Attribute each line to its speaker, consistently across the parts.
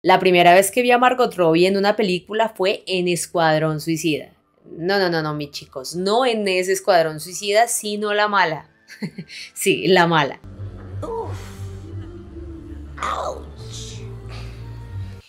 Speaker 1: La primera vez que vi a Margot Robbie en una película fue en Escuadrón Suicida. No, no, no, no, mis chicos, no en ese Escuadrón Suicida, sino la mala. sí, la mala.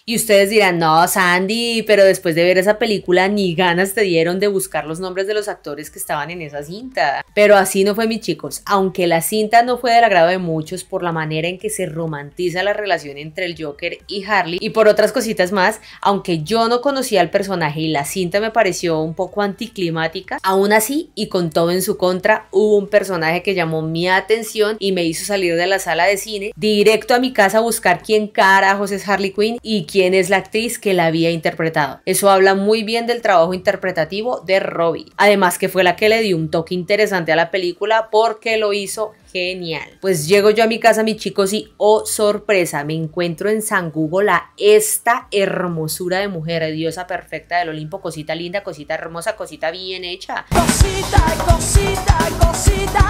Speaker 1: Y ustedes dirán, no, Sandy, pero después de ver esa película ni ganas te dieron de buscar los nombres de los actores que estaban en esa cinta. Pero así no fue, mis chicos. Aunque la cinta no fue del agrado de muchos por la manera en que se romantiza la relación entre el Joker y Harley y por otras cositas más, aunque yo no conocía al personaje y la cinta me pareció un poco anticlimática, aún así y con todo en su contra, hubo un personaje que llamó mi atención y me hizo salir de la sala de cine directo a mi casa a buscar quién carajos es Harley Quinn y quién quién es la actriz que la había interpretado. Eso habla muy bien del trabajo interpretativo de Robbie. Además que fue la que le dio un toque interesante a la película porque lo hizo genial. Pues llego yo a mi casa, mis chicos, y oh sorpresa, me encuentro en San Google a esta hermosura de mujer, diosa perfecta del Olimpo, cosita linda, cosita hermosa, cosita bien hecha. Cosita, cosita, cosita.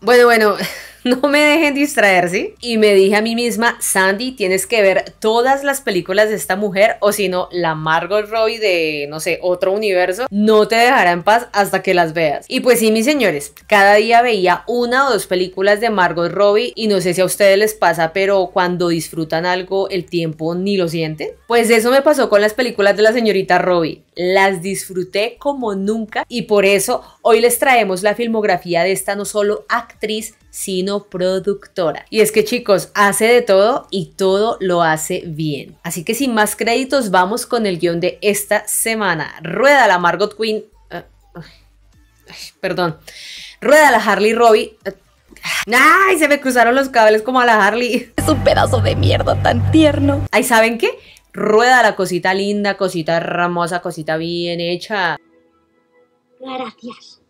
Speaker 1: Bueno, bueno. No me dejen distraer, ¿sí? Y me dije a mí misma, Sandy, tienes que ver todas las películas de esta mujer o si no, la Margot Roy de, no sé, otro universo, no te dejará en paz hasta que las veas. Y pues sí, mis señores, cada día veía una dos películas de Margot Robbie y no sé si a ustedes les pasa, pero cuando disfrutan algo el tiempo ni lo sienten. Pues eso me pasó con las películas de la señorita Robbie. Las disfruté como nunca y por eso hoy les traemos la filmografía de esta no solo actriz, sino productora. Y es que chicos, hace de todo y todo lo hace bien. Así que sin más créditos, vamos con el guión de esta semana. Rueda la Margot Queen ah, perdón rueda la Harley Robbie. ¡Ay! Se me cruzaron los cables como a la Harley. Es un pedazo de mierda tan tierno. Ay, ¿saben qué? Rueda la cosita linda, cosita hermosa, cosita bien hecha. Gracias.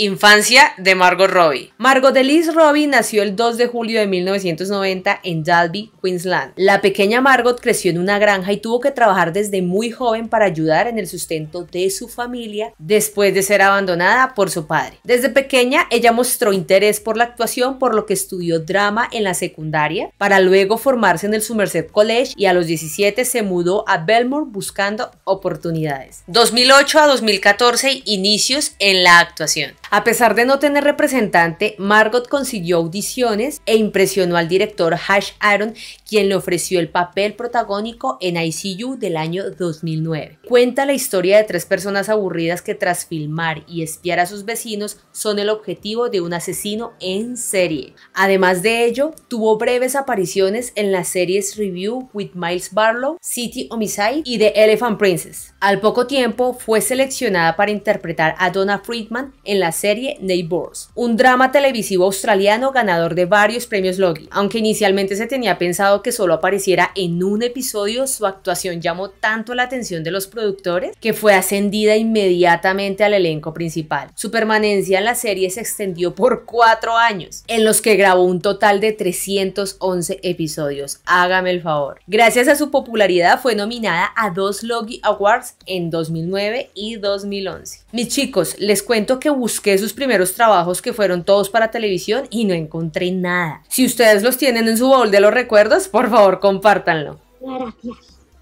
Speaker 1: Infancia de Margot Robbie. Margot Elise Robbie nació el 2 de julio de 1990 en Dalby, Queensland. La pequeña Margot creció en una granja y tuvo que trabajar desde muy joven para ayudar en el sustento de su familia después de ser abandonada por su padre. Desde pequeña ella mostró interés por la actuación por lo que estudió drama en la secundaria para luego formarse en el Somerset College y a los 17 se mudó a Belmore buscando oportunidades. 2008 a 2014 inicios en la actuación. A pesar de no tener representante, Margot consiguió audiciones e impresionó al director Hash Aaron, quien le ofreció el papel protagónico en ICU del año 2009. Cuenta la historia de tres personas aburridas que tras filmar y espiar a sus vecinos son el objetivo de un asesino en serie. Además de ello, tuvo breves apariciones en las series Review with Miles Barlow, City Homicide y The Elephant Princess. Al poco tiempo fue seleccionada para interpretar a Donna Friedman en las serie Neighbours, un drama televisivo australiano ganador de varios premios Logie. Aunque inicialmente se tenía pensado que solo apareciera en un episodio, su actuación llamó tanto la atención de los productores que fue ascendida inmediatamente al elenco principal. Su permanencia en la serie se extendió por cuatro años, en los que grabó un total de 311 episodios. Hágame el favor. Gracias a su popularidad fue nominada a dos Logie Awards en 2009 y 2011. Mis chicos, les cuento que busqué sus primeros trabajos que fueron todos para televisión y no encontré nada. Si ustedes los tienen en su bol de los recuerdos, por favor compártanlo.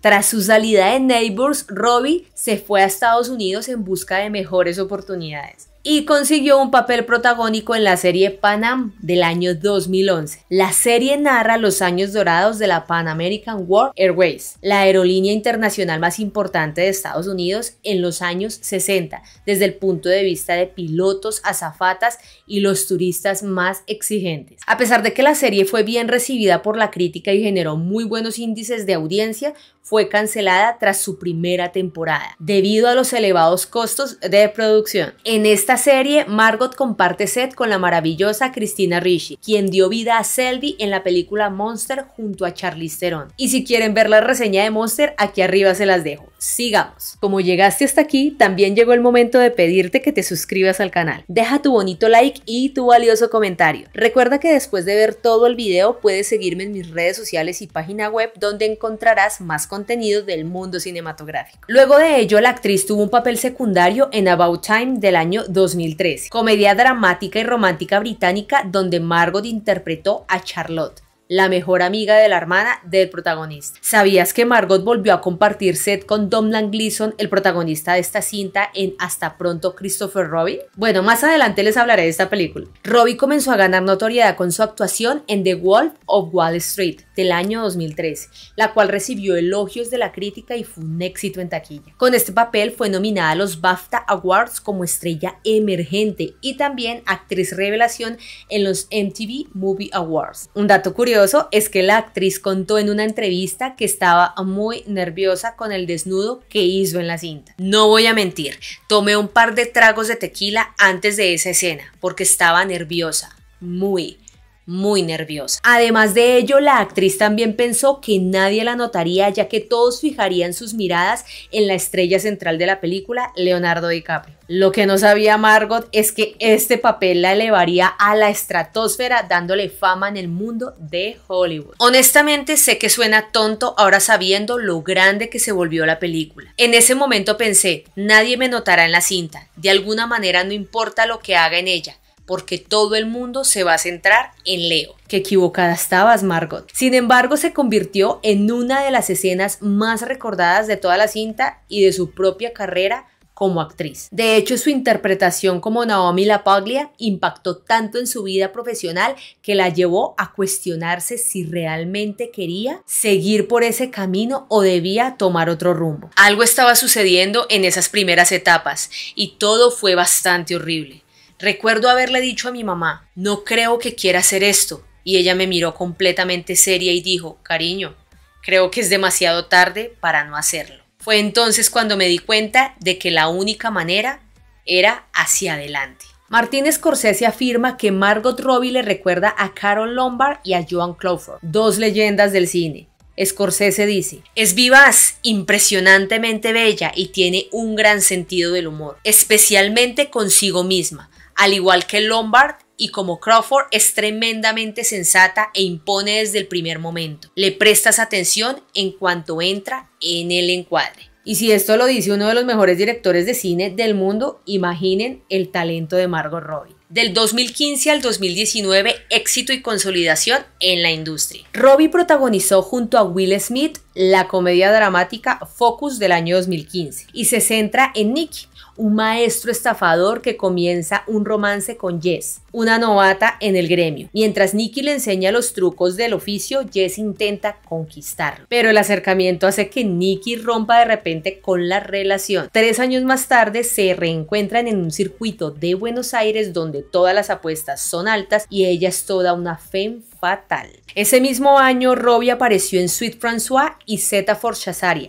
Speaker 1: Tras su salida de Neighbors, Robbie se fue a Estados Unidos en busca de mejores oportunidades y consiguió un papel protagónico en la serie Am del año 2011. La serie narra los años dorados de la Pan American World Airways, la aerolínea internacional más importante de Estados Unidos en los años 60, desde el punto de vista de pilotos, azafatas y los turistas más exigentes. A pesar de que la serie fue bien recibida por la crítica y generó muy buenos índices de audiencia, fue cancelada tras su primera temporada, debido a los elevados costos de producción. En esta serie, Margot comparte set con la maravillosa Christina Ricci, quien dio vida a Selby en la película Monster junto a Charlize Theron. Y si quieren ver la reseña de Monster, aquí arriba se las dejo sigamos. Como llegaste hasta aquí, también llegó el momento de pedirte que te suscribas al canal. Deja tu bonito like y tu valioso comentario. Recuerda que después de ver todo el video puedes seguirme en mis redes sociales y página web donde encontrarás más contenido del mundo cinematográfico. Luego de ello, la actriz tuvo un papel secundario en About Time del año 2013, comedia dramática y romántica británica donde Margot interpretó a Charlotte la mejor amiga de la hermana del protagonista. ¿Sabías que Margot volvió a compartir set con Domhnall Gleeson, el protagonista de esta cinta en Hasta pronto Christopher Robbie? Bueno, más adelante les hablaré de esta película. Robbie comenzó a ganar notoriedad con su actuación en The Wolf of Wall Street del año 2013, la cual recibió elogios de la crítica y fue un éxito en taquilla. Con este papel fue nominada a los BAFTA Awards como estrella emergente y también actriz revelación en los MTV Movie Awards. Un dato curioso es que la actriz contó en una entrevista que estaba muy nerviosa con el desnudo que hizo en la cinta. No voy a mentir, tomé un par de tragos de tequila antes de esa escena porque estaba nerviosa, muy muy nerviosa. Además de ello, la actriz también pensó que nadie la notaría ya que todos fijarían sus miradas en la estrella central de la película, Leonardo DiCaprio. Lo que no sabía Margot es que este papel la elevaría a la estratosfera dándole fama en el mundo de Hollywood. Honestamente sé que suena tonto ahora sabiendo lo grande que se volvió la película. En ese momento pensé, nadie me notará en la cinta, de alguna manera no importa lo que haga en ella, porque todo el mundo se va a centrar en Leo. Qué equivocada estabas, Margot. Sin embargo, se convirtió en una de las escenas más recordadas de toda la cinta y de su propia carrera como actriz. De hecho, su interpretación como Naomi LaPaglia impactó tanto en su vida profesional que la llevó a cuestionarse si realmente quería seguir por ese camino o debía tomar otro rumbo. Algo estaba sucediendo en esas primeras etapas y todo fue bastante horrible. Recuerdo haberle dicho a mi mamá, no creo que quiera hacer esto, y ella me miró completamente seria y dijo, cariño, creo que es demasiado tarde para no hacerlo. Fue entonces cuando me di cuenta de que la única manera era hacia adelante. Martín Scorsese afirma que Margot Robbie le recuerda a Carol Lombard y a Joan Crawford, dos leyendas del cine. Scorsese dice, es vivaz, impresionantemente bella y tiene un gran sentido del humor, especialmente consigo misma, al igual que Lombard y como Crawford es tremendamente sensata e impone desde el primer momento. Le prestas atención en cuanto entra en el encuadre. Y si esto lo dice uno de los mejores directores de cine del mundo, imaginen el talento de Margot Robbie. Del 2015 al 2019, éxito y consolidación en la industria. Robbie protagonizó junto a Will Smith la comedia dramática Focus del año 2015 y se centra en Nick, un maestro estafador que comienza un romance con Jess, una novata en el gremio. Mientras Nicky le enseña los trucos del oficio, Jess intenta conquistarlo. Pero el acercamiento hace que Nicky rompa de repente con la relación. Tres años más tarde se reencuentran en un circuito de Buenos Aires donde todas las apuestas son altas y ella es toda una femme fatal. Ese mismo año, Robbie apareció en Sweet Francois y Zeta for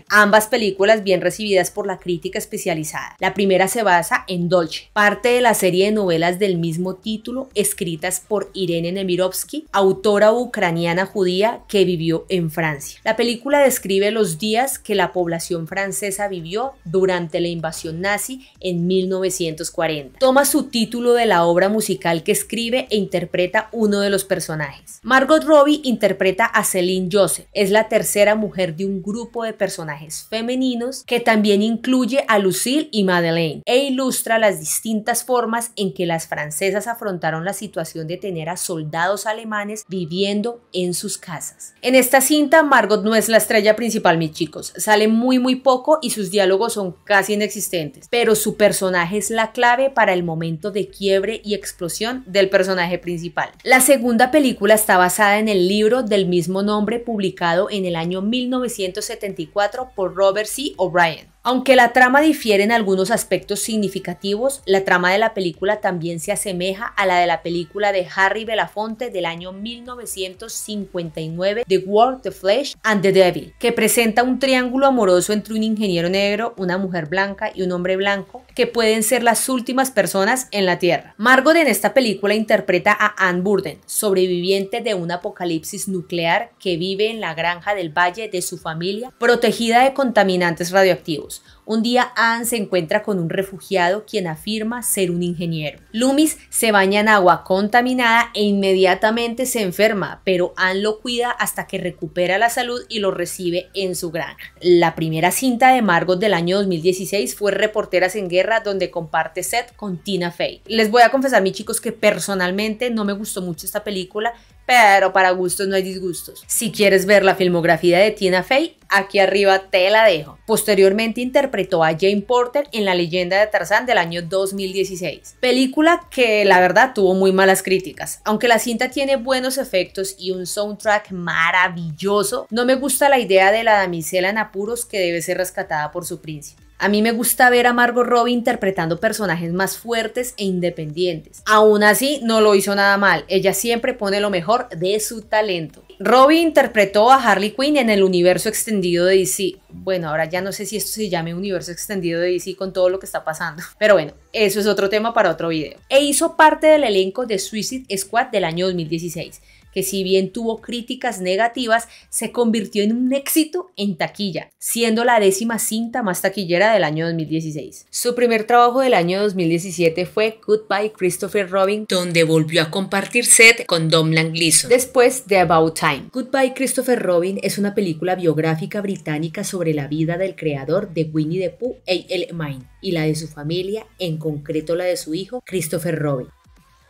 Speaker 1: ambas películas bien recibidas por la crítica especializada. La primera se basa en Dolce, parte de la serie de novelas del mismo título escritas por Irene Nemirovsky, autora ucraniana judía que vivió en Francia. La película describe los días que la población francesa vivió durante la invasión nazi en 1940. Toma su título de la obra musical que escribe e interpreta uno de los personajes. Margot Robbie interpreta a Celine Joseph. Es la tercera mujer de un grupo de personajes femeninos que también incluye a Lucille y Madeleine e ilustra las distintas formas en que las francesas afrontaron la situación de tener a soldados alemanes viviendo en sus casas. En esta cinta Margot no es la estrella principal, mis chicos. Sale muy muy poco y sus diálogos son casi inexistentes, pero su personaje es la clave para el momento de quiebre y explosión del personaje principal. La segunda película está basada en el libro del mismo nombre publicado en el año 1974 por Robert C. O'Brien. Aunque la trama difiere en algunos aspectos significativos, la trama de la película también se asemeja a la de la película de Harry Belafonte del año 1959, The World, the Flesh and the Devil, que presenta un triángulo amoroso entre un ingeniero negro, una mujer blanca y un hombre blanco, que pueden ser las últimas personas en la Tierra. Margot en esta película interpreta a Anne Burden, sobreviviente de un apocalipsis nuclear que vive en la granja del valle de su familia, protegida de contaminantes radioactivos. Un día Anne se encuentra con un refugiado quien afirma ser un ingeniero. Loomis se baña en agua contaminada e inmediatamente se enferma, pero Anne lo cuida hasta que recupera la salud y lo recibe en su granja. La primera cinta de Margot del año 2016 fue Reporteras en Guerra, donde comparte set con Tina Fey. Les voy a confesar, mis chicos, que personalmente no me gustó mucho esta película pero para gustos no hay disgustos. Si quieres ver la filmografía de Tina Fey, aquí arriba te la dejo. Posteriormente interpretó a Jane Porter en La leyenda de Tarzán del año 2016, película que la verdad tuvo muy malas críticas. Aunque la cinta tiene buenos efectos y un soundtrack maravilloso, no me gusta la idea de la damisela en apuros que debe ser rescatada por su príncipe. A mí me gusta ver a Margot Robbie interpretando personajes más fuertes e independientes. Aún así, no lo hizo nada mal. Ella siempre pone lo mejor de su talento. Robbie interpretó a Harley Quinn en el universo extendido de DC. Bueno, ahora ya no sé si esto se llame universo extendido de DC con todo lo que está pasando. Pero bueno, eso es otro tema para otro video. E hizo parte del elenco de Suicide Squad del año 2016 que si bien tuvo críticas negativas, se convirtió en un éxito en taquilla, siendo la décima cinta más taquillera del año 2016. Su primer trabajo del año 2017 fue Goodbye Christopher Robin, donde volvió a compartir set con Dom Gleeson después de About Time. Goodbye Christopher Robin es una película biográfica británica sobre la vida del creador de Winnie the Pooh, A.L. E Mine, y la de su familia, en concreto la de su hijo, Christopher Robin.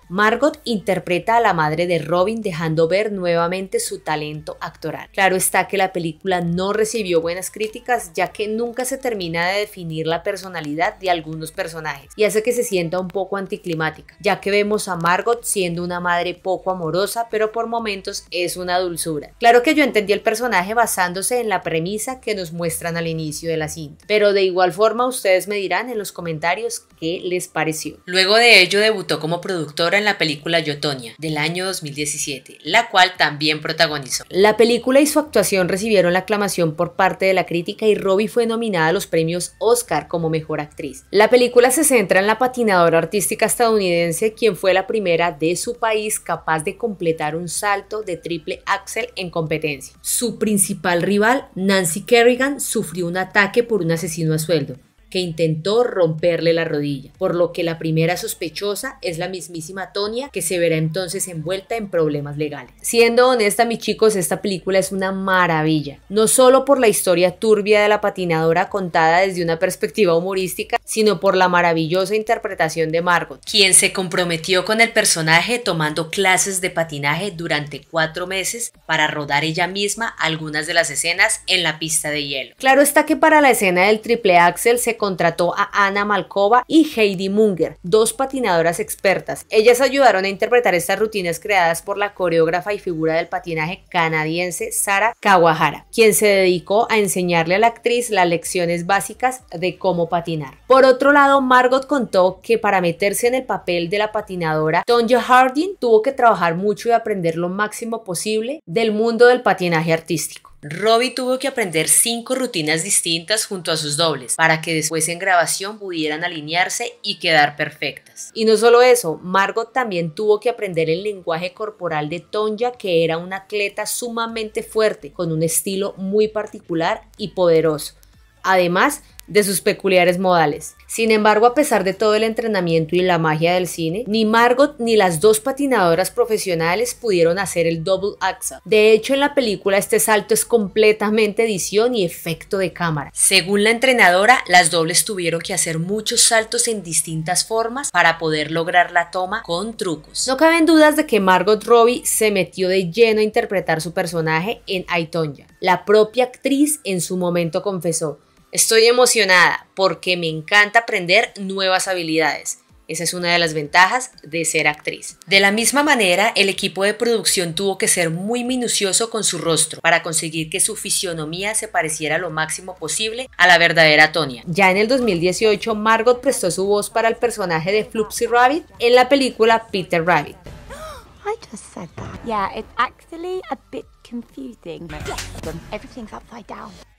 Speaker 1: Margot interpreta a la madre de Robin dejando ver nuevamente su talento actoral. Claro está que la película no recibió buenas críticas ya que nunca se termina de definir la personalidad de algunos personajes y hace que se sienta un poco anticlimática, ya que vemos a Margot siendo una madre poco amorosa pero por momentos es una dulzura. Claro que yo entendí el personaje basándose en la premisa que nos muestran al inicio de la cinta, pero de igual forma ustedes me dirán en los comentarios qué les pareció. Luego de ello debutó como productora en la película Yotonia del año 2017, la cual también protagonizó. La película y su actuación recibieron la aclamación por parte de la crítica y Robbie fue nominada a los premios Oscar como mejor actriz. La película se centra en la patinadora artística estadounidense, quien fue la primera de su país capaz de completar un salto de triple axel en competencia. Su principal rival, Nancy Kerrigan, sufrió un ataque por un asesino a sueldo, que intentó romperle la rodilla, por lo que la primera sospechosa es la mismísima Tonia, que se verá entonces envuelta en problemas legales. Siendo honesta, mis chicos, esta película es una maravilla, no solo por la historia turbia de la patinadora contada desde una perspectiva humorística, sino por la maravillosa interpretación de Margot, quien se comprometió con el personaje tomando clases de patinaje durante cuatro meses para rodar ella misma algunas de las escenas en la pista de hielo. Claro está que para la escena del triple axel se contrató a Ana Malkova y Heidi Munger, dos patinadoras expertas. Ellas ayudaron a interpretar estas rutinas creadas por la coreógrafa y figura del patinaje canadiense Sara Kawahara, quien se dedicó a enseñarle a la actriz las lecciones básicas de cómo patinar. Por otro lado, Margot contó que para meterse en el papel de la patinadora, Tonya Harding tuvo que trabajar mucho y aprender lo máximo posible del mundo del patinaje artístico. Robbie tuvo que aprender cinco rutinas distintas junto a sus dobles para que después en grabación pudieran alinearse y quedar perfectas. Y no solo eso, Margot también tuvo que aprender el lenguaje corporal de Tonya, que era un atleta sumamente fuerte, con un estilo muy particular y poderoso. Además, de sus peculiares modales. Sin embargo, a pesar de todo el entrenamiento y la magia del cine, ni Margot ni las dos patinadoras profesionales pudieron hacer el double axel. De hecho, en la película este salto es completamente edición y efecto de cámara. Según la entrenadora, las dobles tuvieron que hacer muchos saltos en distintas formas para poder lograr la toma con trucos. No caben dudas de que Margot Robbie se metió de lleno a interpretar su personaje en Aitonia. La propia actriz en su momento confesó, Estoy emocionada porque me encanta aprender nuevas habilidades. Esa es una de las ventajas de ser actriz. De la misma manera, el equipo de producción tuvo que ser muy minucioso con su rostro para conseguir que su fisionomía se pareciera lo máximo posible a la verdadera Tonya. Ya en el 2018, Margot prestó su voz para el personaje de Flopsy Rabbit en la película Peter Rabbit.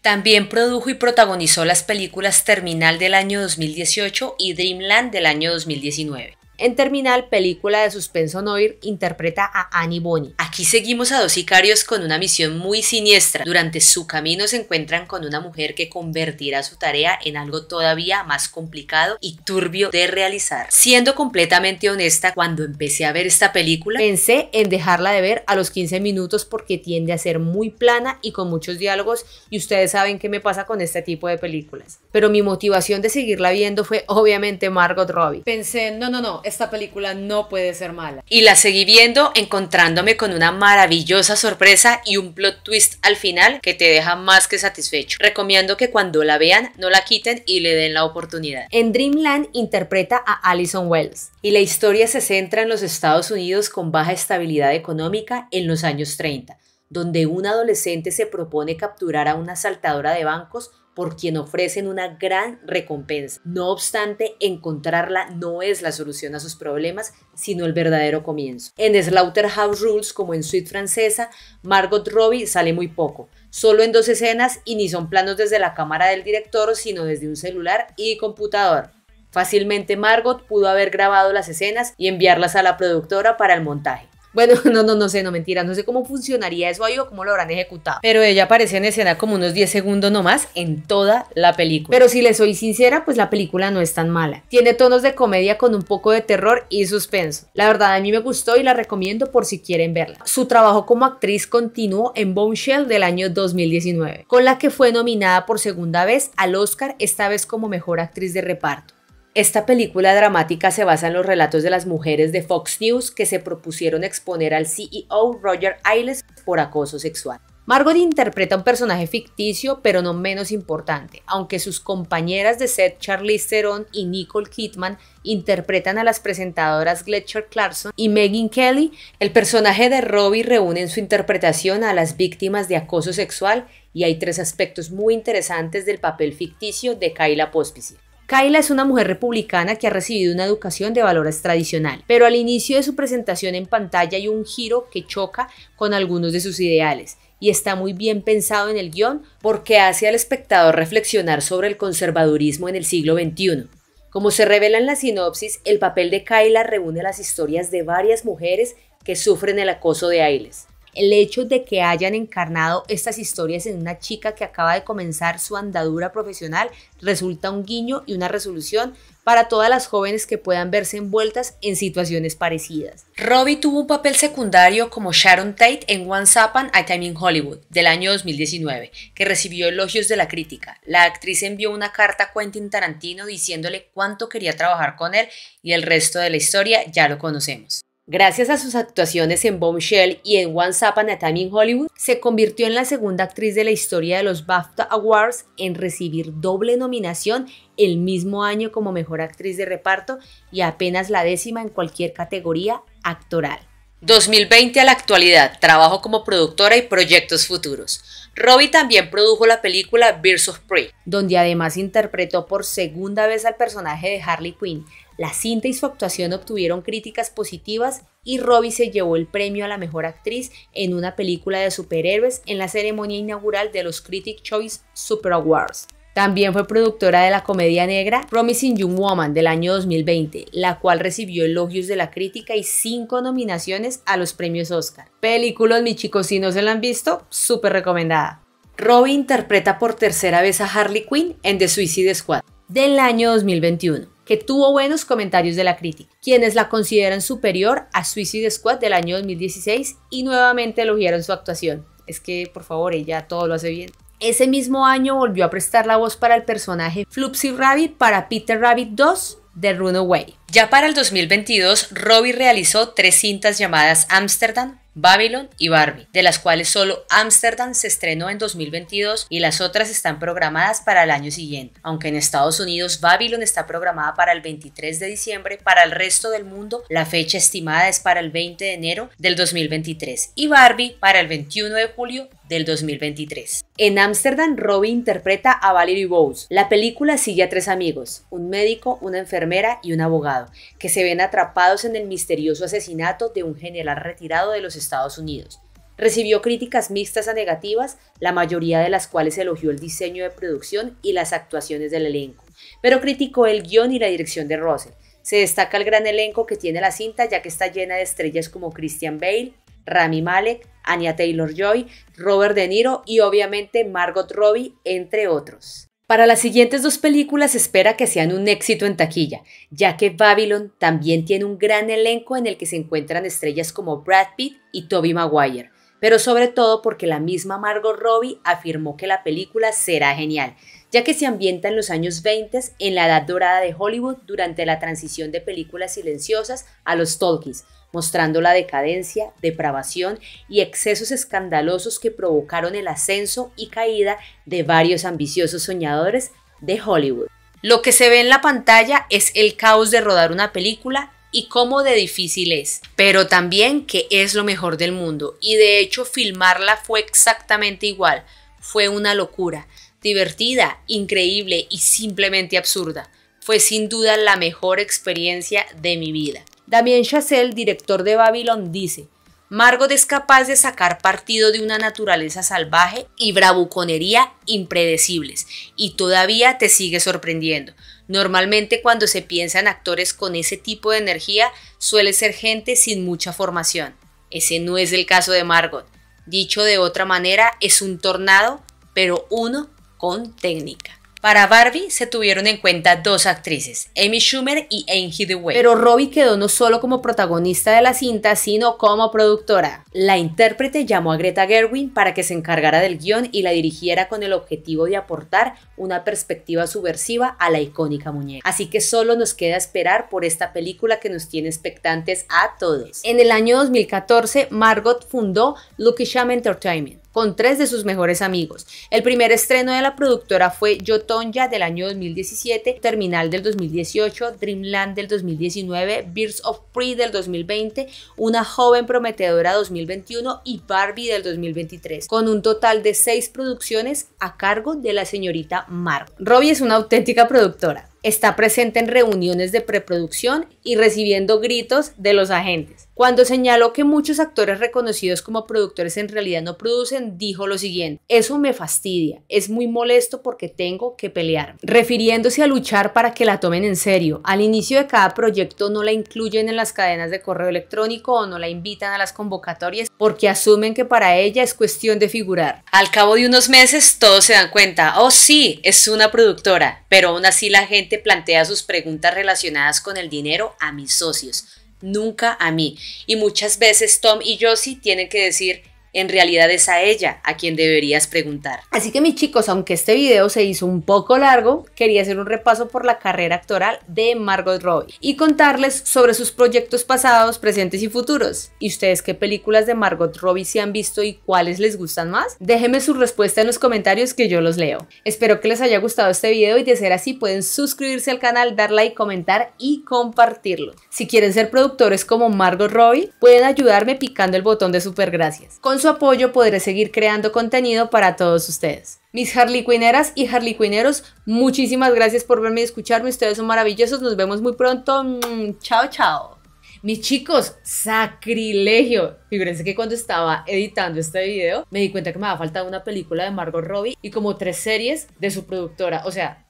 Speaker 1: También produjo y protagonizó las películas Terminal del año 2018 y Dreamland del año 2019. En Terminal, película de suspenso Noir, interpreta a Annie Bonnie. Aquí seguimos a dos sicarios con una misión muy siniestra. Durante su camino se encuentran con una mujer que convertirá su tarea en algo todavía más complicado y turbio de realizar. Siendo completamente honesta, cuando empecé a ver esta película, pensé en dejarla de ver a los 15 minutos porque tiende a ser muy plana y con muchos diálogos y ustedes saben qué me pasa con este tipo de películas. Pero mi motivación de seguirla viendo fue obviamente Margot Robbie. Pensé, no, no, no, esta película no puede ser mala. Y la seguí viendo encontrándome con una maravillosa sorpresa y un plot twist al final que te deja más que satisfecho. Recomiendo que cuando la vean no la quiten y le den la oportunidad. En Dreamland interpreta a Alison Wells y la historia se centra en los Estados Unidos con baja estabilidad económica en los años 30 donde un adolescente se propone capturar a una asaltadora de bancos por quien ofrecen una gran recompensa. No obstante, encontrarla no es la solución a sus problemas, sino el verdadero comienzo. En Slaughterhouse Rules, como en Suite Francesa, Margot Robbie sale muy poco, solo en dos escenas y ni son planos desde la cámara del director, sino desde un celular y computador. Fácilmente Margot pudo haber grabado las escenas y enviarlas a la productora para el montaje. Bueno, no, no, no sé, no mentira, no sé cómo funcionaría eso ahí o cómo lo habrán ejecutado. Pero ella aparece en escena como unos 10 segundos nomás en toda la película. Pero si le soy sincera, pues la película no es tan mala. Tiene tonos de comedia con un poco de terror y suspenso. La verdad, a mí me gustó y la recomiendo por si quieren verla. Su trabajo como actriz continuó en Bombshell del año 2019, con la que fue nominada por segunda vez al Oscar, esta vez como mejor actriz de reparto. Esta película dramática se basa en los relatos de las mujeres de Fox News que se propusieron exponer al CEO Roger Ailes por acoso sexual. Margot interpreta un personaje ficticio, pero no menos importante, aunque sus compañeras de set Charlize Theron y Nicole Kidman interpretan a las presentadoras Gletcher Clarkson y Megan Kelly, el personaje de Robbie reúne en su interpretación a las víctimas de acoso sexual y hay tres aspectos muy interesantes del papel ficticio de Kayla Pospisil. Kyla es una mujer republicana que ha recibido una educación de valores tradicional, pero al inicio de su presentación en pantalla hay un giro que choca con algunos de sus ideales y está muy bien pensado en el guión porque hace al espectador reflexionar sobre el conservadurismo en el siglo XXI. Como se revela en la sinopsis, el papel de Kyla reúne las historias de varias mujeres que sufren el acoso de Ailes el hecho de que hayan encarnado estas historias en una chica que acaba de comenzar su andadura profesional resulta un guiño y una resolución para todas las jóvenes que puedan verse envueltas en situaciones parecidas. Robbie tuvo un papel secundario como Sharon Tate en One Upon a Time in Hollywood del año 2019, que recibió elogios de la crítica. La actriz envió una carta a Quentin Tarantino diciéndole cuánto quería trabajar con él y el resto de la historia ya lo conocemos. Gracias a sus actuaciones en Bombshell y en One Upon a Time in Hollywood, se convirtió en la segunda actriz de la historia de los BAFTA Awards en recibir doble nominación el mismo año como mejor actriz de reparto y apenas la décima en cualquier categoría actoral. 2020 a la actualidad, trabajo como productora y proyectos futuros. Robbie también produjo la película Birds of Prey, donde además interpretó por segunda vez al personaje de Harley Quinn. La cinta y su actuación obtuvieron críticas positivas y Robbie se llevó el premio a la mejor actriz en una película de superhéroes en la ceremonia inaugural de los Critic Choice Super Awards. También fue productora de la comedia negra Promising Young Woman del año 2020, la cual recibió elogios de la crítica y cinco nominaciones a los premios Oscar. Películas, mis chicos, si no se la han visto, súper recomendada. Robbie interpreta por tercera vez a Harley Quinn en The Suicide Squad del año 2021, que tuvo buenos comentarios de la crítica, quienes la consideran superior a Suicide Squad del año 2016 y nuevamente elogiaron su actuación. Es que, por favor, ella todo lo hace bien. Ese mismo año volvió a prestar la voz para el personaje Flupsy Rabbit para Peter Rabbit 2 de Runaway. Ya para el 2022, Robbie realizó tres cintas llamadas Amsterdam, Babylon y Barbie, de las cuales solo Amsterdam se estrenó en 2022 y las otras están programadas para el año siguiente. Aunque en Estados Unidos Babylon está programada para el 23 de diciembre, para el resto del mundo la fecha estimada es para el 20 de enero del 2023 y Barbie para el 21 de julio del 2023. En Ámsterdam, Robbie interpreta a Valerie Bowes. La película sigue a tres amigos, un médico, una enfermera y un abogado, que se ven atrapados en el misterioso asesinato de un general retirado de los Estados Unidos. Recibió críticas mixtas a negativas, la mayoría de las cuales elogió el diseño de producción y las actuaciones del elenco, pero criticó el guión y la dirección de Russell. Se destaca el gran elenco que tiene la cinta ya que está llena de estrellas como Christian Bale, Rami Malek, Anya Taylor-Joy, Robert De Niro y obviamente Margot Robbie, entre otros. Para las siguientes dos películas espera que sean un éxito en taquilla, ya que Babylon también tiene un gran elenco en el que se encuentran estrellas como Brad Pitt y Toby Maguire, pero sobre todo porque la misma Margot Robbie afirmó que la película será genial, ya que se ambienta en los años 20 en la edad dorada de Hollywood durante la transición de películas silenciosas a los talkies, mostrando la decadencia, depravación y excesos escandalosos que provocaron el ascenso y caída de varios ambiciosos soñadores de Hollywood. Lo que se ve en la pantalla es el caos de rodar una película y cómo de difícil es, pero también que es lo mejor del mundo y de hecho filmarla fue exactamente igual, fue una locura, divertida, increíble y simplemente absurda. Fue sin duda la mejor experiencia de mi vida. Damien Chassel, director de Babylon, dice, Margot es capaz de sacar partido de una naturaleza salvaje y bravuconería impredecibles, y todavía te sigue sorprendiendo. Normalmente cuando se piensa en actores con ese tipo de energía suele ser gente sin mucha formación. Ese no es el caso de Margot. Dicho de otra manera, es un tornado, pero uno con técnica. Para Barbie se tuvieron en cuenta dos actrices, Amy Schumer y Angie Hathaway. Pero Robbie quedó no solo como protagonista de la cinta, sino como productora. La intérprete llamó a Greta Gerwin para que se encargara del guión y la dirigiera con el objetivo de aportar una perspectiva subversiva a la icónica muñeca. Así que solo nos queda esperar por esta película que nos tiene expectantes a todos. En el año 2014, Margot fundó Sham Entertainment con tres de sus mejores amigos. El primer estreno de la productora fue Yotonya del año 2017, Terminal del 2018, Dreamland del 2019, Birds of Prey del 2020, Una joven prometedora 2021 y Barbie del 2023, con un total de seis producciones a cargo de la señorita Mark. Robbie es una auténtica productora. Está presente en reuniones de preproducción y recibiendo gritos de los agentes. Cuando señaló que muchos actores reconocidos como productores en realidad no producen, dijo lo siguiente, eso me fastidia, es muy molesto porque tengo que pelear. Refiriéndose a luchar para que la tomen en serio, al inicio de cada proyecto no la incluyen en las cadenas de correo electrónico o no la invitan a las convocatorias porque asumen que para ella es cuestión de figurar. Al cabo de unos meses todos se dan cuenta, oh sí, es una productora, pero aún así la gente plantea sus preguntas relacionadas con el dinero a mis socios nunca a mí. Y muchas veces Tom y Josie tienen que decir, en realidad es a ella a quien deberías preguntar. Así que mis chicos, aunque este video se hizo un poco largo, quería hacer un repaso por la carrera actoral de Margot Robbie y contarles sobre sus proyectos pasados, presentes y futuros. ¿Y ustedes qué películas de Margot Robbie se han visto y cuáles les gustan más? Déjenme su respuesta en los comentarios que yo los leo. Espero que les haya gustado este video y de ser así pueden suscribirse al canal, dar like, comentar y compartirlo. Si quieren ser productores como Margot Robbie, pueden ayudarme picando el botón de super gracias su apoyo podré seguir creando contenido para todos ustedes. Mis harliquineras y harliquineros, muchísimas gracias por verme y escucharme. Ustedes son maravillosos. Nos vemos muy pronto. Mm, chao, chao. Mis chicos, sacrilegio. Fíjense que cuando estaba editando este video, me di cuenta que me había faltado una película de Margot Robbie y como tres series de su productora. O sea,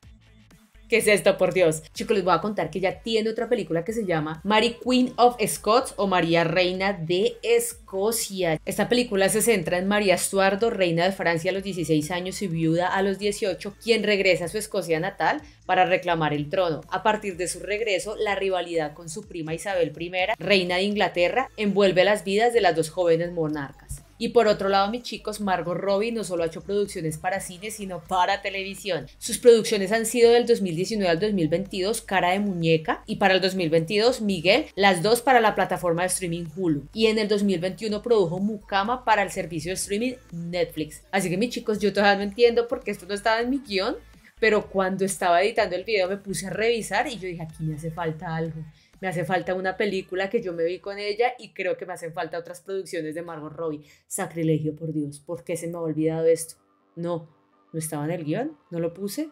Speaker 1: ¿Qué es esto, por Dios? Chicos, les voy a contar que ya tiene otra película que se llama Mary Queen of Scots o María Reina de Escocia. Esta película se centra en María Estuardo, reina de Francia a los 16 años y viuda a los 18, quien regresa a su Escocia natal para reclamar el trono. A partir de su regreso, la rivalidad con su prima Isabel I, reina de Inglaterra, envuelve las vidas de las dos jóvenes monarcas. Y por otro lado, mis chicos, Margot Robbie no solo ha hecho producciones para cine, sino para televisión. Sus producciones han sido del 2019 al 2022 Cara de Muñeca y para el 2022 Miguel, las dos para la plataforma de streaming Hulu. Y en el 2021 produjo Mukama para el servicio de streaming Netflix. Así que mis chicos, yo todavía no entiendo por qué esto no estaba en mi guión, pero cuando estaba editando el video me puse a revisar y yo dije, aquí me hace falta algo me hace falta una película que yo me vi con ella y creo que me hacen falta otras producciones de Margot Robbie. Sacrilegio, por Dios, ¿por qué se me ha olvidado esto? No, no estaba en el guión, no lo puse.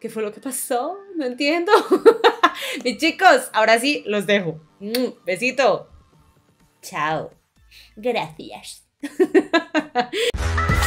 Speaker 1: ¿Qué fue lo que pasó? No entiendo. Mis chicos, ahora sí los dejo. Mm, besito. Chao. Gracias.